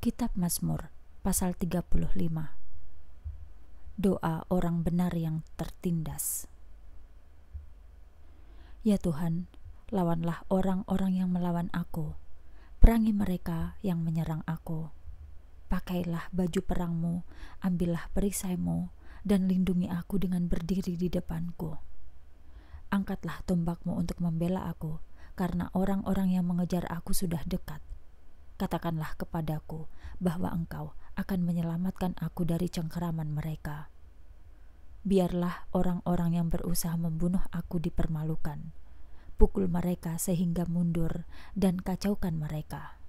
Kitab Mazmur pasal 35 Doa orang benar yang tertindas Ya Tuhan, lawanlah orang-orang yang melawan aku Perangi mereka yang menyerang aku Pakailah baju perangmu, ambillah perisaimu Dan lindungi aku dengan berdiri di depanku Angkatlah tombakmu untuk membela aku Karena orang-orang yang mengejar aku sudah dekat katakanlah kepadaku bahwa engkau akan menyelamatkan aku dari cengkeraman mereka. Biarlah orang-orang yang berusaha membunuh aku dipermalukan. Pukul mereka sehingga mundur dan kacaukan mereka.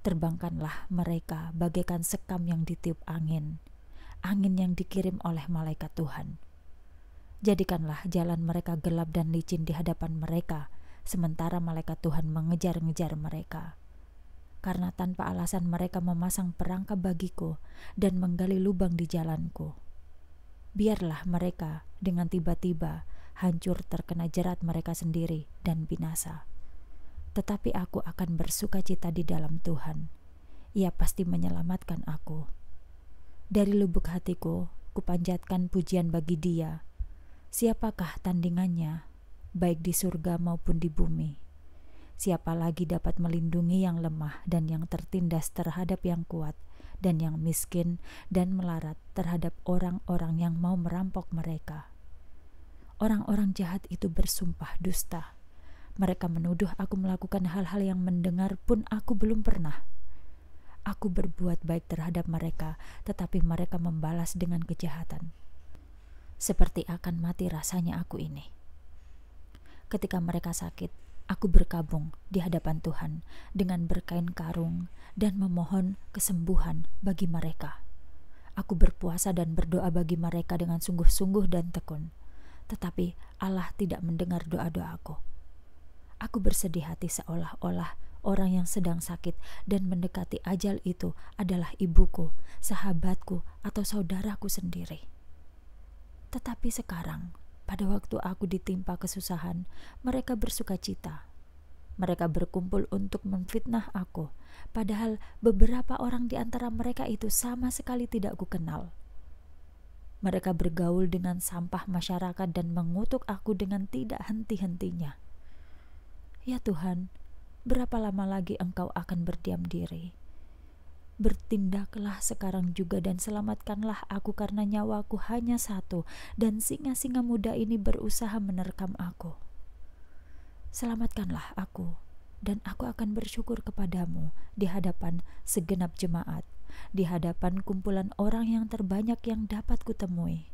Terbangkanlah mereka bagaikan sekam yang ditiup angin, angin yang dikirim oleh malaikat Tuhan. Jadikanlah jalan mereka gelap dan licin di hadapan mereka, sementara malaikat Tuhan mengejar-ngejar mereka karena tanpa alasan mereka memasang perangkap bagiku dan menggali lubang di jalanku. Biarlah mereka dengan tiba-tiba hancur terkena jerat mereka sendiri dan binasa. Tetapi aku akan bersuka cita di dalam Tuhan. Ia pasti menyelamatkan aku. Dari lubuk hatiku, kupanjatkan pujian bagi dia. Siapakah tandingannya, baik di surga maupun di bumi? Siapa lagi dapat melindungi yang lemah dan yang tertindas terhadap yang kuat, dan yang miskin dan melarat terhadap orang-orang yang mau merampok mereka? Orang-orang jahat itu bersumpah dusta. Mereka menuduh aku melakukan hal-hal yang mendengar pun aku belum pernah. Aku berbuat baik terhadap mereka, tetapi mereka membalas dengan kejahatan. Seperti akan mati rasanya aku ini ketika mereka sakit, aku berkabung di hadapan Tuhan dengan berkain karung dan memohon kesembuhan bagi mereka. Aku berpuasa dan berdoa bagi mereka dengan sungguh-sungguh dan tekun, tetapi Allah tidak mendengar doa-doaku. Aku bersedih hati seolah-olah orang yang sedang sakit dan mendekati ajal itu adalah ibuku, sahabatku, atau saudaraku sendiri. Tetapi sekarang, pada waktu aku ditimpa kesusahan, mereka bersuka cita mereka berkumpul untuk memfitnah aku, padahal beberapa orang di antara mereka itu sama sekali tidak kukenal. Mereka bergaul dengan sampah masyarakat dan mengutuk aku dengan tidak henti-hentinya. Ya Tuhan, berapa lama lagi Engkau akan berdiam diri? Bertindaklah sekarang juga dan selamatkanlah aku karena nyawaku hanya satu dan singa-singa muda ini berusaha menerkam aku. Selamatkanlah aku, dan aku akan bersyukur kepadamu di hadapan segenap jemaat, di hadapan kumpulan orang yang terbanyak yang dapat kutemui.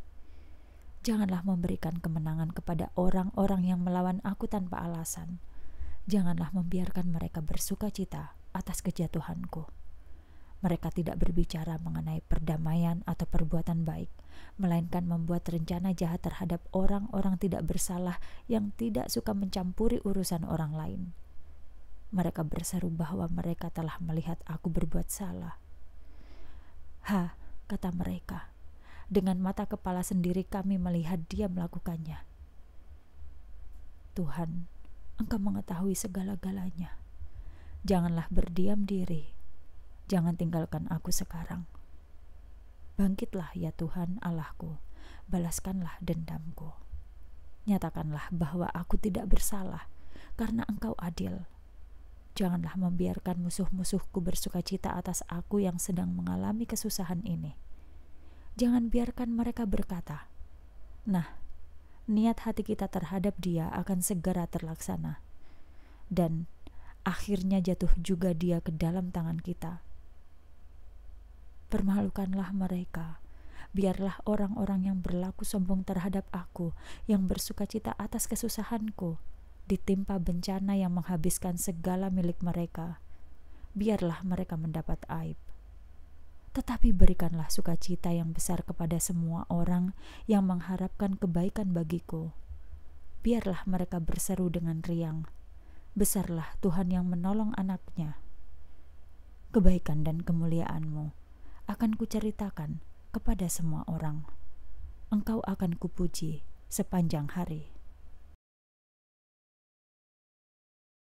Janganlah memberikan kemenangan kepada orang-orang yang melawan aku tanpa alasan. Janganlah membiarkan mereka bersuka cita atas kejatuhanku. Mereka tidak berbicara mengenai perdamaian atau perbuatan baik, melainkan membuat rencana jahat terhadap orang-orang tidak bersalah yang tidak suka mencampuri urusan orang lain. Mereka berseru bahwa mereka telah melihat aku berbuat salah. "Ha," kata mereka. "Dengan mata kepala sendiri kami melihat dia melakukannya." Tuhan, Engkau mengetahui segala-galanya. Janganlah berdiam diri Jangan tinggalkan aku sekarang. Bangkitlah ya Tuhan Allahku, balaskanlah dendamku. Nyatakanlah bahwa aku tidak bersalah, karena engkau adil. Janganlah membiarkan musuh-musuhku bersuka cita atas aku yang sedang mengalami kesusahan ini. Jangan biarkan mereka berkata, Nah, niat hati kita terhadap dia akan segera terlaksana. Dan akhirnya jatuh juga dia ke dalam tangan kita permalukanlah mereka. Biarlah orang-orang yang berlaku sombong terhadap aku, yang bersuka cita atas kesusahanku, ditimpa bencana yang menghabiskan segala milik mereka. Biarlah mereka mendapat aib. Tetapi berikanlah sukacita yang besar kepada semua orang yang mengharapkan kebaikan bagiku. Biarlah mereka berseru dengan riang. Besarlah Tuhan yang menolong anaknya. Kebaikan dan kemuliaanmu akan kuceritakan kepada semua orang. Engkau akan kupuji sepanjang hari.